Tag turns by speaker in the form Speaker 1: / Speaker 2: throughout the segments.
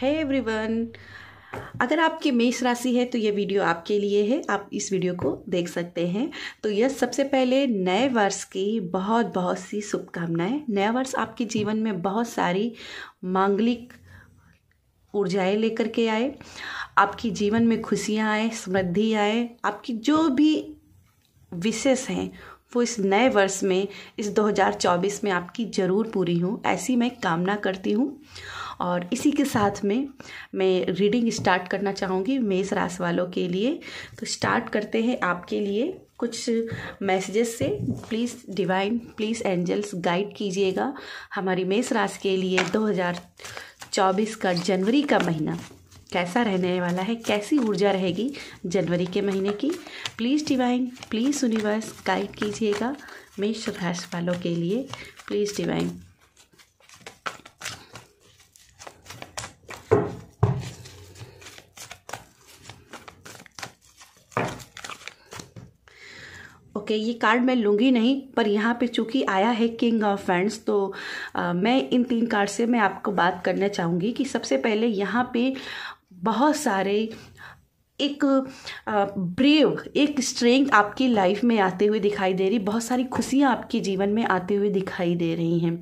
Speaker 1: है एवरीवन अगर आपकी मेष राशि है तो ये वीडियो आपके लिए है आप इस वीडियो को देख सकते हैं तो यह सबसे पहले नए वर्ष की बहुत बहुत सी शुभकामनाएं नया वर्ष आपके जीवन में बहुत सारी मांगलिक ऊर्जाएं लेकर के आए आपकी जीवन में खुशियां आए समृद्धि आए आपकी जो भी विशेष हैं वो इस नए वर्ष में इस 2024 में आपकी ज़रूर पूरी हूँ ऐसी मैं कामना करती हूँ और इसी के साथ में मैं रीडिंग स्टार्ट करना चाहूँगी मेष राशि वालों के लिए तो स्टार्ट करते हैं आपके लिए कुछ मैसेजेस से please divine please angels guide कीजिएगा हमारी मेष राशि के लिए 2024 का जनवरी का महीना कैसा रहने वाला है कैसी ऊर्जा रहेगी जनवरी के महीने की please divine please universe guide कीजिएगा मेष राशि वालों के लिए प्लीज़ डिवाइन ओके ये कार्ड मैं लूँगी नहीं पर यहाँ पे चूँकि आया है किंग ऑफ फैंड्स तो आ, मैं इन तीन कार्ड से मैं आपको बात करना चाहूँगी कि सबसे पहले यहाँ पे बहुत सारे एक ब्रेव एक स्ट्रेंथ आपकी लाइफ में आते हुए दिखाई दे रही बहुत सारी खुशियाँ आपके जीवन में आते हुए दिखाई दे रही हैं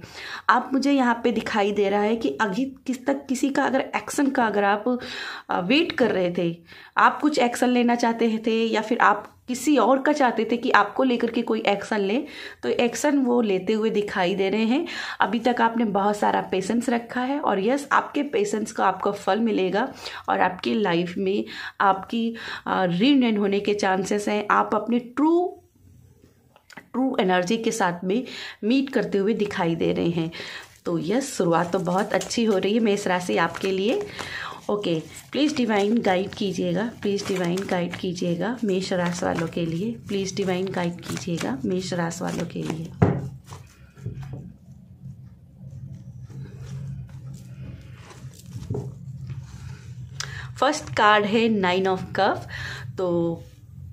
Speaker 1: आप मुझे यहाँ पे दिखाई दे रहा है कि अभी किस तक किसी का अगर एक्शन का अगर आप वेट कर रहे थे आप कुछ एक्शन लेना चाहते थे या फिर आप किसी और का चाहते थे कि आपको लेकर के कोई एक्शन ले तो एक्शन वो लेते हुए दिखाई दे रहे हैं अभी तक आपने बहुत सारा पेशेंस रखा है और यस आपके पेशेंस का आपको फल मिलेगा और आपकी लाइफ में आपकी रीयूनियन होने के चांसेस हैं आप अपने ट्रू ट्रू एनर्जी के साथ में मीट करते हुए दिखाई दे रहे हैं तो यस शुरुआत तो बहुत अच्छी हो रही है मेष राशि आपके लिए ओके प्लीज़ डिवाइन गाइड कीजिएगा प्लीज़ डिवाइन गाइड कीजिएगा मेष राश वालों के लिए प्लीज़ डिवाइन गाइड कीजिएगा मेष राश वालों के लिए फर्स्ट कार्ड है नाइन ऑफ कफ तो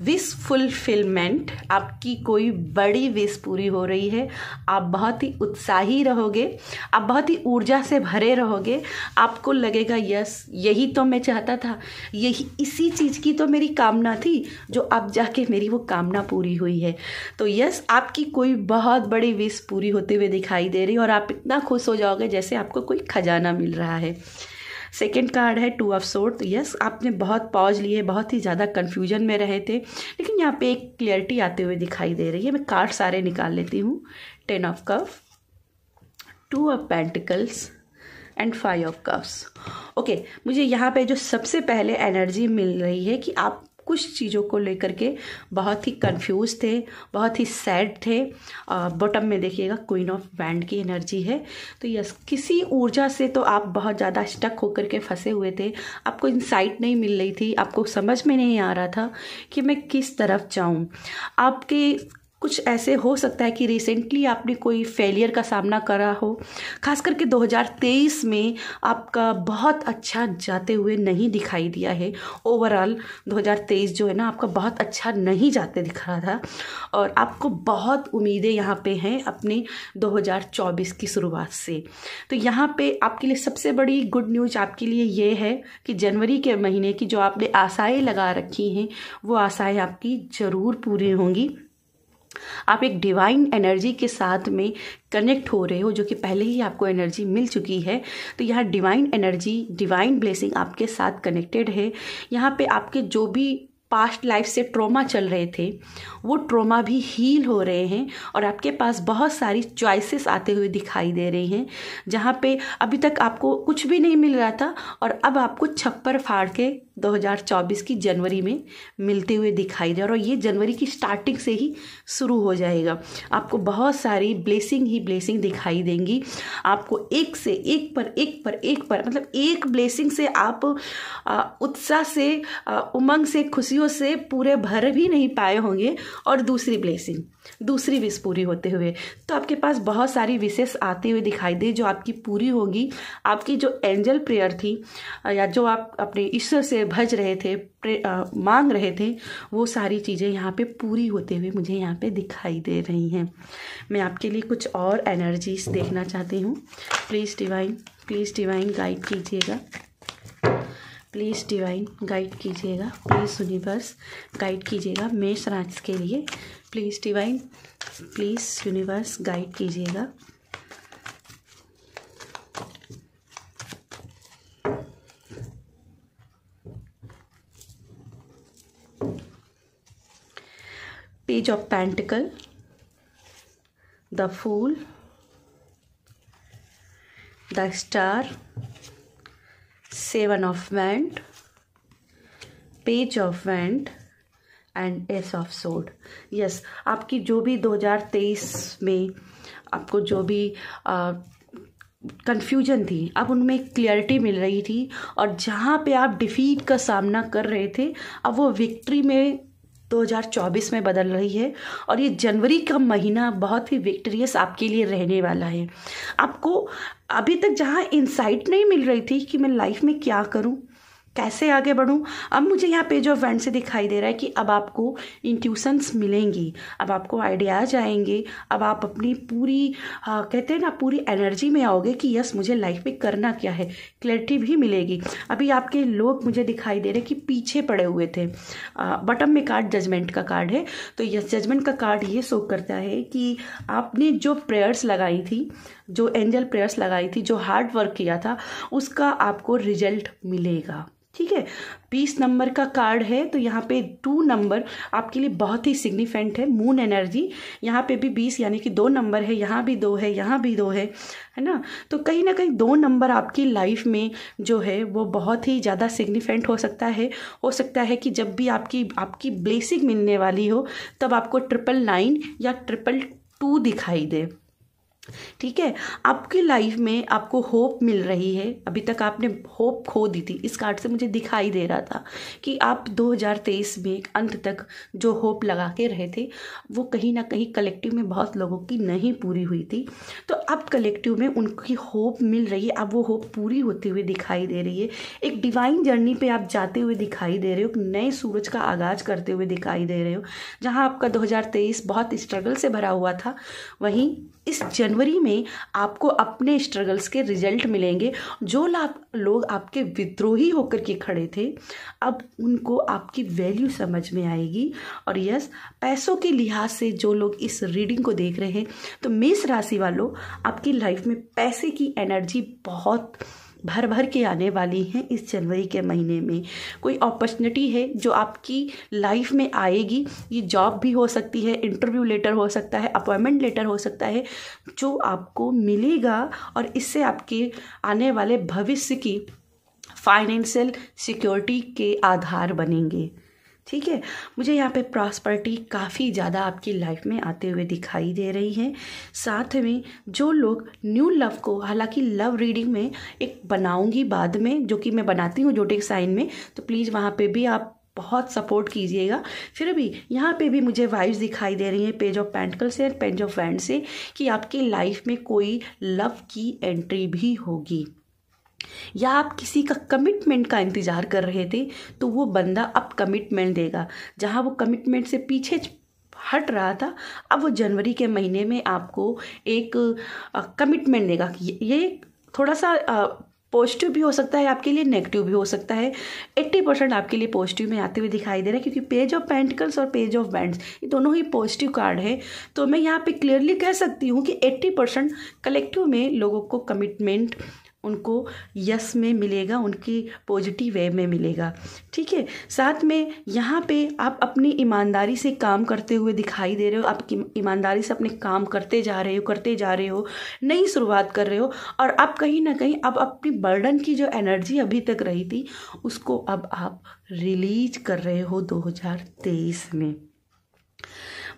Speaker 1: विश फुलफिलमेंट आपकी कोई बड़ी विश पूरी हो रही है आप बहुत ही उत्साही रहोगे आप बहुत ही ऊर्जा से भरे रहोगे आपको लगेगा यस यही तो मैं चाहता था यही इसी चीज़ की तो मेरी कामना थी जो अब जाके मेरी वो कामना पूरी हुई है तो यस आपकी कोई बहुत बड़ी विश पूरी होते हुए दिखाई दे रही और आप इतना खुश हो जाओगे जैसे आपको कोई खजाना मिल रहा है सेकेंड कार्ड है टू ऑफ सोर्ट तो यस आपने बहुत पॉज लिए बहुत ही ज़्यादा कन्फ्यूजन में रहे थे लेकिन यहाँ पे एक क्लियरिटी आते हुए दिखाई दे रही है मैं कार्ड सारे निकाल लेती हूँ ten of cups two of pentacles and five of cups okay मुझे यहाँ पे जो सबसे पहले एनर्जी मिल रही है कि आप कुछ चीज़ों को लेकर के बहुत ही कंफ्यूज थे बहुत ही सैड थे बॉटम में देखिएगा क्वीन ऑफ बैंड की एनर्जी है तो यस किसी ऊर्जा से तो आप बहुत ज़्यादा स्टक होकर के फंसे हुए थे आपको इंसाइट नहीं मिल रही थी आपको समझ में नहीं आ रहा था कि मैं किस तरफ जाऊँ आपके कुछ ऐसे हो सकता है कि रिसेंटली आपने कोई फेलियर का सामना करा हो खास करके 2023 में आपका बहुत अच्छा जाते हुए नहीं दिखाई दिया है ओवरऑल 2023 जो है ना आपका बहुत अच्छा नहीं जाते दिख रहा था और आपको बहुत उम्मीदें यहाँ पे हैं अपने 2024 की शुरुआत से तो यहाँ पे आपके लिए सबसे बड़ी गुड न्यूज आपके लिए ये है कि जनवरी के महीने की जो आपने आशाएँ लगा रखी हैं वो आशाएँ आपकी ज़रूर पूरी होंगी आप एक डिवाइन एनर्जी के साथ में कनेक्ट हो रहे हो जो कि पहले ही आपको एनर्जी मिल चुकी है तो यहाँ डिवाइन एनर्जी डिवाइन ब्लेसिंग आपके साथ कनेक्टेड है यहाँ पे आपके जो भी पास्ट लाइफ से ट्रोमा चल रहे थे वो ट्रोमा भी हील हो रहे हैं और आपके पास बहुत सारी चॉइसेस आते हुए दिखाई दे रही हैं जहाँ पे अभी तक आपको कुछ भी नहीं मिल रहा था और अब आपको छप्पर फाड़ के 2024 की जनवरी में मिलते हुए दिखाई दे और ये जनवरी की स्टार्टिंग से ही शुरू हो जाएगा आपको बहुत सारी ब्लेसिंग ही ब्लेसिंग दिखाई देंगी आपको एक से एक पर एक पर एक पर मतलब एक ब्लेसिंग से आप उत्साह से उमंग से खुशियों से पूरे भर भी नहीं पाए होंगे और दूसरी ब्लेसिंग दूसरी विश पूरी होते हुए तो आपके पास बहुत सारी विशेष आते हुए दिखाई दे जो आपकी पूरी होगी आपकी जो एंजल प्रेयर थी या जो आप अपने ईश्वर से भज रहे थे आ, मांग रहे थे वो सारी चीज़ें यहाँ पे पूरी होते हुए मुझे यहाँ पे दिखाई दे रही हैं मैं आपके लिए कुछ और एनर्जीज देखना चाहती हूँ please divine please divine guide कीजिएगा प्लीज़ डिवाइन गाइड कीजिएगा प्लीज़ यूनिवर्स गाइड कीजिएगा मेष राज के लिए please divine please universe guide कीजिएगा page of pentacles the fool the star seven of wands page of wands and ace of swords yes आपकी जो भी 2023 में आपको जो भी कन्फ्यूजन थी अब उनमें क्लियरिटी मिल रही थी और जहाँ पे आप डिफ़ीट का सामना कर रहे थे अब वो विक्ट्री में 2024 में बदल रही है और ये जनवरी का महीना बहुत ही विक्टोरियस आपके लिए रहने वाला है आपको अभी तक जहाँ इंसाइट नहीं मिल रही थी कि मैं लाइफ में क्या करूँ कैसे आगे बढ़ूँ अब मुझे यहाँ पेज ऑफ वैंड से दिखाई दे रहा है कि अब आपको इंट्यूशंस मिलेंगी अब आपको आइडियाज आएंगे अब आप अपनी पूरी आ, हाँ, कहते हैं ना पूरी एनर्जी में आओगे कि यस मुझे लाइफ में करना क्या है क्लैरिटी भी मिलेगी अभी आपके लोग मुझे दिखाई दे रहे कि पीछे पड़े हुए थे बटम में कार्ड जजमेंट का कार्ड है तो यस जजमेंट का कार्ड ये शो करता है कि आपने जो प्रेयर्स लगाई थी जो एंजल प्रेयर्स लगाई थी जो हार्ड वर्क किया था उसका आपको रिजल्ट मिलेगा ठीक है बीस नंबर का कार्ड है तो यहाँ पे टू नंबर आपके लिए बहुत ही सिग्निफिकेंट है मून एनर्जी यहाँ पे भी बीस यानी कि दो नंबर है यहाँ भी दो है यहाँ भी दो है है ना तो कहीं ना कहीं दो नंबर आपकी लाइफ में जो है वो बहुत ही ज़्यादा सिग्निफिकेंट हो सकता है हो सकता है कि जब भी आपकी आपकी ब्लेसिंग मिलने वाली हो तब आपको ट्रिपल नाइन या ट्रिपल टू दिखाई दे ठीक है आपकी लाइफ में आपको होप मिल रही है अभी तक आपने होप खो दी थी इस कार्ड से मुझे दिखाई दे रहा था कि आप 2023 में अंत तक जो होप लगा के रहे थे वो कहीं ना कहीं कलेक्टिव में बहुत लोगों की नहीं पूरी हुई थी तो अब कलेक्टिव में उनकी होप मिल रही है अब वो होप पूरी होती हुई दिखाई दे रही है एक डिवाइन जर्नी पर आप जाते हुए दिखाई दे रहे हो एक नए सूरज का आगाज करते हुए दिखाई दे रहे हो जहाँ आपका दो बहुत स्ट्रगल से भरा हुआ था वहीं इस जर्नी जनवरी में आपको अपने स्ट्रगल्स के रिजल्ट मिलेंगे जो लोग आपके विद्रोही होकर के खड़े थे अब उनको आपकी वैल्यू समझ में आएगी और यस पैसों के लिहाज से जो लोग इस रीडिंग को देख रहे हैं तो मेष राशि वालों आपकी लाइफ में पैसे की एनर्जी बहुत भर भर के आने वाली हैं इस जनवरी के महीने में कोई अपॉर्चुनिटी है जो आपकी लाइफ में आएगी ये जॉब भी हो सकती है इंटरव्यू लेटर हो सकता है अपॉइंटमेंट लेटर हो सकता है जो आपको मिलेगा और इससे आपके आने वाले भविष्य की फाइनेंशियल सिक्योरिटी के आधार बनेंगे ठीक है मुझे यहाँ पे प्रॉस्पर्टी काफ़ी ज़्यादा आपकी लाइफ में आते हुए दिखाई दे रही है साथ में जो लोग न्यू लव को हालांकि लव रीडिंग में एक बनाऊंगी बाद में जो कि मैं बनाती हूँ जोटिक साइन में तो प्लीज़ वहाँ पे भी आप बहुत सपोर्ट कीजिएगा फिर भी यहाँ पे भी मुझे वाइब्स दिखाई दे रही हैं पेज ऑफ पेंटकल से पेज ऑफ वैंड से कि आपकी लाइफ में कोई लव की एंट्री भी होगी या आप किसी का कमिटमेंट का इंतज़ार कर रहे थे तो वो बंदा अब कमिटमेंट देगा जहाँ वो कमिटमेंट से पीछे हट रहा था अब वो जनवरी के महीने में आपको एक कमिटमेंट देगा कि ये थोड़ा सा पॉजिटिव भी हो सकता है आपके लिए नेगेटिव भी हो सकता है एट्टी परसेंट आपके लिए पॉजिटिव में आते हुए दिखाई दे रहा है क्योंकि पेज ऑफ पेंटिकल्स और पेज ऑफ बैंड्स ये दोनों ही पॉजिटिव कार्ड है तो मैं यहाँ पे क्लियरली कह सकती हूँ कि एट्टी परसेंट कलेक्टिव में लोगों को कमिटमेंट उनको यस में मिलेगा उनकी पॉजिटिव वे में मिलेगा ठीक है साथ में यहाँ पे आप अपनी ईमानदारी से काम करते हुए दिखाई दे रहे हो आप ईमानदारी से अपने काम करते जा रहे हो करते जा रहे हो नई शुरुआत कर रहे हो और आप कहीं ना कहीं अब अपनी बर्डन की जो एनर्जी अभी तक रही थी उसको अब आप रिलीज कर रहे हो 2023 में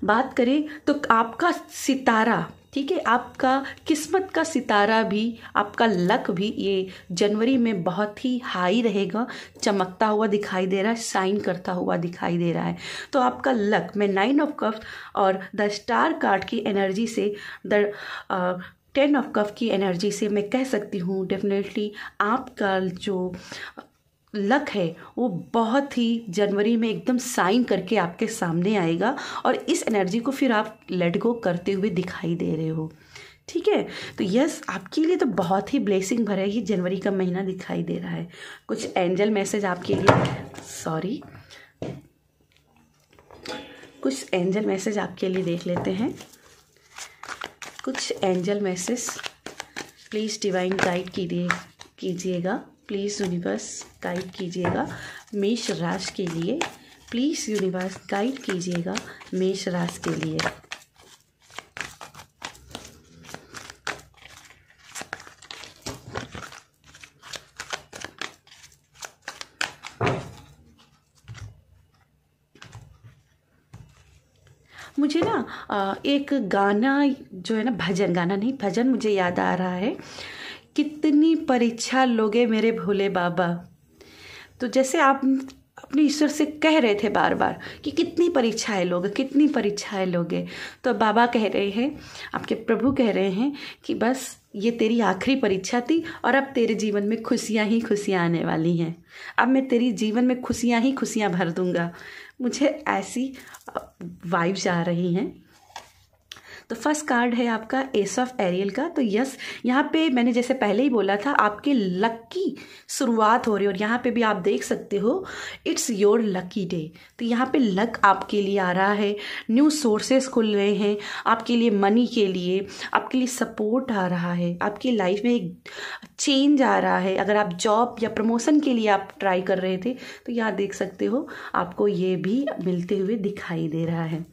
Speaker 1: बात करें तो आपका सितारा ठीक है आपका किस्मत का सितारा भी आपका लक भी ये जनवरी में बहुत ही हाई रहेगा चमकता हुआ दिखाई दे रहा है शाइन करता हुआ दिखाई दे रहा है तो आपका लक मैं नाइन ऑफ कफ और द स्टार कार्ड की एनर्जी से द टेन ऑफ कफ की एनर्जी से मैं कह सकती हूँ डेफिनेटली आपका जो लक है वो बहुत ही जनवरी में एकदम साइन करके आपके सामने आएगा और इस एनर्जी को फिर आप लेट गो करते हुए दिखाई दे रहे हो ठीक है तो यस आपके लिए तो बहुत ही ब्लेसिंग भरा ये जनवरी का महीना दिखाई दे रहा है कुछ एंजल मैसेज आपके लिए सॉरी कुछ एंजल मैसेज आपके लिए देख लेते हैं कुछ angel message please divine guide कीजिए कीजिएगा प्लीज़ यूनिवर्स गाइड कीजिएगा मेष राशि के लिए प्लीज़ यूनिवर्स गाइड कीजिएगा मेष राशि के लिए मुझे ना एक गाना जो है ना भजन गाना नहीं भजन मुझे याद आ रहा है परीक्षा लोगे मेरे भोले बाबा तो जैसे आप अपने ईश्वर से कह रहे थे बार बार कि कितनी परीक्षाएं लोगे कितनी परीक्षाएं लोगे तो बाबा कह रहे हैं आपके प्रभु कह रहे हैं कि बस ये तेरी आखिरी परीक्षा थी और अब तेरे जीवन में खुशियाँ ही खुशियाँ आने वाली हैं अब मैं तेरी जीवन में खुशियाँ ही खुशियाँ भर दूँगा मुझे ऐसी वाइब्स आ रही हैं तो फर्स्ट कार्ड है आपका एस ऑफ एरियल का तो यस यहाँ पे मैंने जैसे पहले ही बोला था आपके लक की शुरुआत हो रही है और यहाँ पे भी आप देख सकते हो इट्स योर लकी डे तो यहाँ पे लक आपके लिए आ रहा है न्यू सोर्सेस खुल रहे हैं आपके लिए मनी के लिए आपके लिए सपोर्ट आ रहा है आपकी लाइफ में एक चेंज आ रहा है अगर आप जॉब या प्रमोशन के लिए आप ट्राई कर रहे थे तो यहाँ देख सकते हो आपको ये भी मिलते हुए दिखाई दे रहा है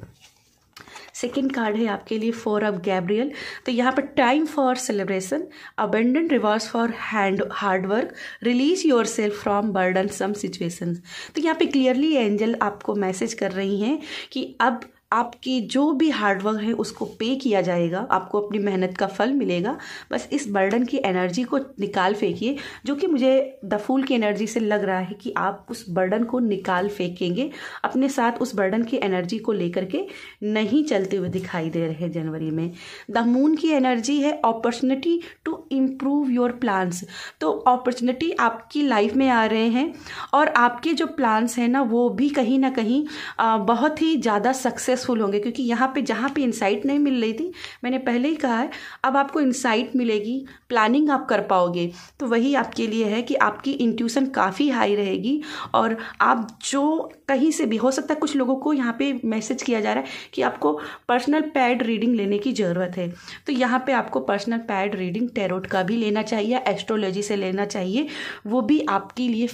Speaker 1: सेकेंड कार्ड है आपके लिए फोर ऑफ गैब्रियल तो यहाँ पर time for celebration abundant rewards for hand hard work release yourself from burden some situation तो यहाँ पे क्लियरली एंजल आपको मैसेज कर रही हैं कि अब आपकी जो भी हार्डवर्क है उसको पे किया जाएगा आपको अपनी मेहनत का फल मिलेगा बस इस बर्डन की एनर्जी को निकाल फेंकिए जो कि मुझे द फूल की एनर्जी से लग रहा है कि आप उस बर्डन को निकाल फेंकेंगे अपने साथ उस बर्डन की एनर्जी को लेकर के नहीं चलते हुए दिखाई दे रहे जनवरी में द मून की एनर्जी है opportunity to improve your plans तो अपॉर्चुनिटी आपकी लाइफ में आ रहे हैं और आपके जो प्लान्स हैं ना वो भी कहीं ना कहीं बहुत ही ज़्यादा सक्सेस सक्सेसफुल होंगे क्योंकि यहाँ पे जहाँ पे इंसाइट नहीं मिल रही थी मैंने पहले ही कहा है अब आपको इंसाइट मिलेगी प्लानिंग आप कर पाओगे तो वही आपके लिए है कि आपकी इंट्यूशन काफ़ी हाई रहेगी और आप जो कहीं से भी हो सकता है कुछ लोगों को यहाँ पे मैसेज किया जा रहा है कि आपको पर्सनल पैड रीडिंग लेने की ज़रूरत है तो यहाँ पर आपको पर्सनल पैड रीडिंग टेरोट का भी लेना चाहिए एस्ट्रोलॉजी से लेना चाहिए वो भी आपके लिए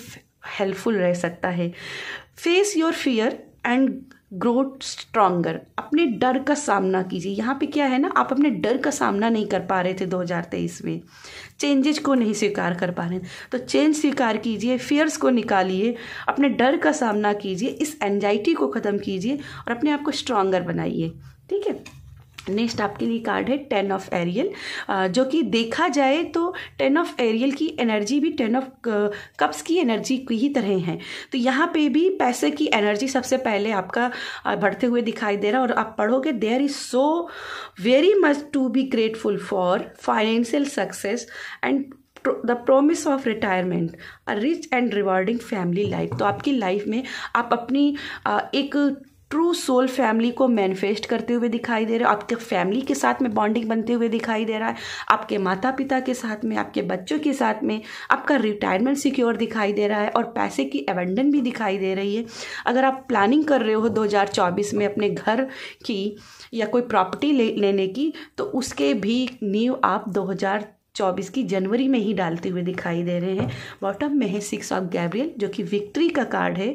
Speaker 1: हेल्पफुल रह सकता है face your fear and growth stronger अपने डर का सामना कीजिए यहाँ पे क्या है ना आप अपने डर का सामना नहीं कर पा रहे थे 2023 में चेंजेस को नहीं स्वीकार कर पा रहे तो चेंज स्वीकार कीजिए फियर्स को निकालिए अपने डर का सामना कीजिए इस एनजाइटी को ख़त्म कीजिए और अपने आप को स्ट्रांगर बनाइए ठीक है नेक्स्ट आपके लिए कार्ड है टेन ऑफ एरियल जो कि देखा जाए तो टेन ऑफ एरियल की एनर्जी भी टेन ऑफ कप्स की एनर्जी की ही तरह है तो यहाँ पे भी पैसे की एनर्जी सबसे पहले आपका बढ़ते हुए दिखाई दे रहा है और आप पढ़ोगे there is so very much to be grateful for financial success and the promise of retirement a rich and rewarding family life तो आपकी लाइफ में आप अपनी एक ट्रू सोल फैमिली को मैनिफेस्ट करते हुए दिखाई दे रहे हो आपके फैमिली के साथ में बॉन्डिंग बनते हुए दिखाई दे रहा है आपके माता पिता के साथ में आपके बच्चों के साथ में आपका रिटायरमेंट सिक्योर दिखाई दे रहा है और पैसे की एवेंडन भी दिखाई दे रही है अगर आप प्लानिंग कर रहे हो 2024 में अपने घर की या कोई प्रॉपर्टी ले, लेने की तो उसके भी नींव आप दो चौबीस की जनवरी में ही डालते हुए दिखाई दे रहे हैं बॉटम में है सिक्स ऑफ गैब्रियल जो कि विक्ट्री का कार्ड है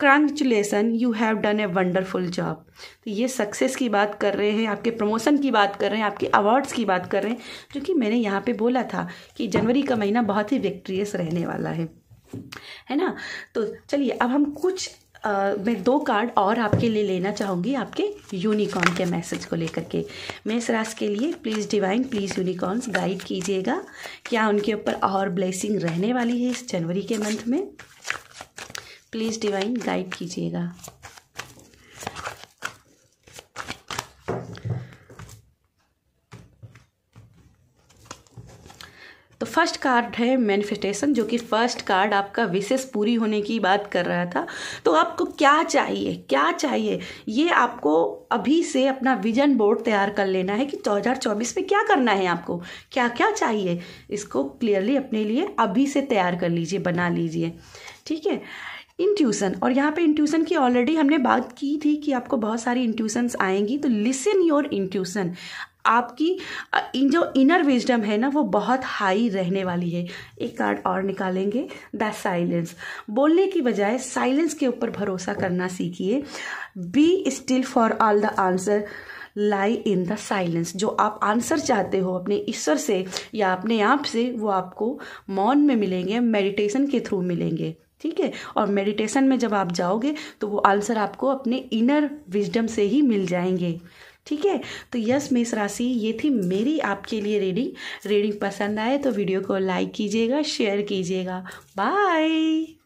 Speaker 1: congratulations you have done a wonderful job तो ये सक्सेस की बात कर रहे हैं आपके प्रमोशन की बात कर रहे हैं आपके अवार्ड्स की बात कर रहे हैं जो कि मैंने यहाँ पे बोला था कि जनवरी का महीना बहुत ही विक्ट्रियस रहने वाला है है ना तो चलिए अब हम कुछ आ, मैं दो कार्ड और आपके लिए लेना चाहूँगी आपके यूनिकॉर्न के मैसेज को लेकर के मैं इस राशि के लिए please divine please unicorns guide कीजिएगा क्या उनके ऊपर और ब्लेसिंग रहने वाली है इस जनवरी के मंथ में प्लीज़ डिवाइन गाइड कीजिएगा तो फर्स्ट कार्ड है मैनिफेस्टेशन जो कि फर्स्ट कार्ड आपका विशेष पूरी होने की बात कर रहा था तो आपको क्या चाहिए क्या चाहिए ये आपको अभी से अपना विजन बोर्ड तैयार कर लेना है कि 2024 में क्या करना है आपको क्या क्या चाहिए इसको क्लियरली अपने लिए अभी से तैयार कर लीजिए बना लीजिए ठीक है इंट्यूशन और यहाँ पे इंट्यूसन की ऑलरेडी हमने बात की थी कि आपको बहुत सारी इंट्यूशंस आएंगी तो लिसन योर इंट्यूसन आपकी इन जो इनर विजडम है ना वो बहुत हाई रहने वाली है एक कार्ड और निकालेंगे द साइलेंस बोलने की बजाय साइलेंस के ऊपर भरोसा करना सीखिए be still for all the answer lie in the silence जो आप आंसर चाहते हो अपने ईश्वर से या अपने आप से वो आपको मौन में मिलेंगे मेडिटेशन के थ्रू मिलेंगे ठीक है और मेडिटेशन में जब आप जाओगे तो वो आंसर आपको अपने इनर विजडम से ही मिल जाएंगे ठीक है तो यस मेष राशि ये थी मेरी आपके लिए रीडिंग रीडिंग पसंद आए तो वीडियो को लाइक कीजिएगा शेयर कीजिएगा बाय